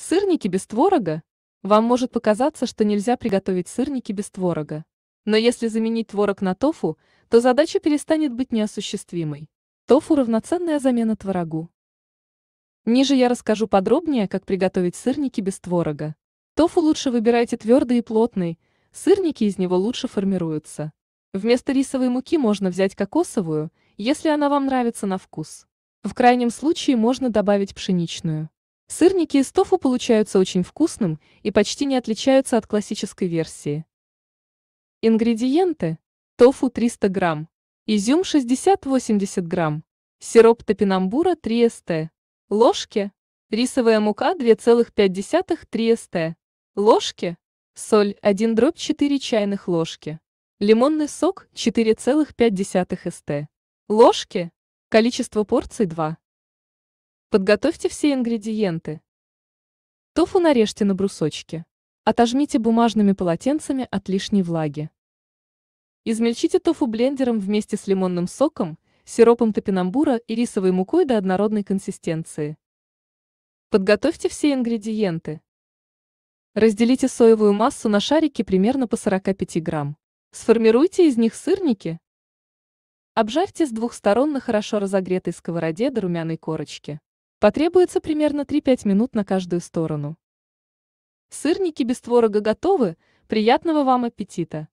Сырники без творога? Вам может показаться, что нельзя приготовить сырники без творога. Но если заменить творог на тофу, то задача перестанет быть неосуществимой. Тофу – равноценная замена творогу. Ниже я расскажу подробнее, как приготовить сырники без творога. Тофу лучше выбирайте твердый и плотный, сырники из него лучше формируются. Вместо рисовой муки можно взять кокосовую, если она вам нравится на вкус. В крайнем случае можно добавить пшеничную. Сырники из тофу получаются очень вкусным и почти не отличаются от классической версии. Ингредиенты. Тофу 300 грамм. Изюм 60-80 грамм. Сироп топинамбура 3 ст. Ложки. Рисовая мука 2,5-3 ст. Ложки. Соль 1 дробь 4 чайных ложки. Лимонный сок 4,5 ст. Ложки. Количество порций 2. Подготовьте все ингредиенты. Тофу нарежьте на брусочки. Отожмите бумажными полотенцами от лишней влаги. Измельчите тофу блендером вместе с лимонным соком, сиропом топинамбура и рисовой мукой до однородной консистенции. Подготовьте все ингредиенты. Разделите соевую массу на шарики примерно по 45 грамм. Сформируйте из них сырники. Обжарьте с двух сторон на хорошо разогретой сковороде до румяной корочки. Потребуется примерно 3-5 минут на каждую сторону. Сырники без творога готовы, приятного вам аппетита!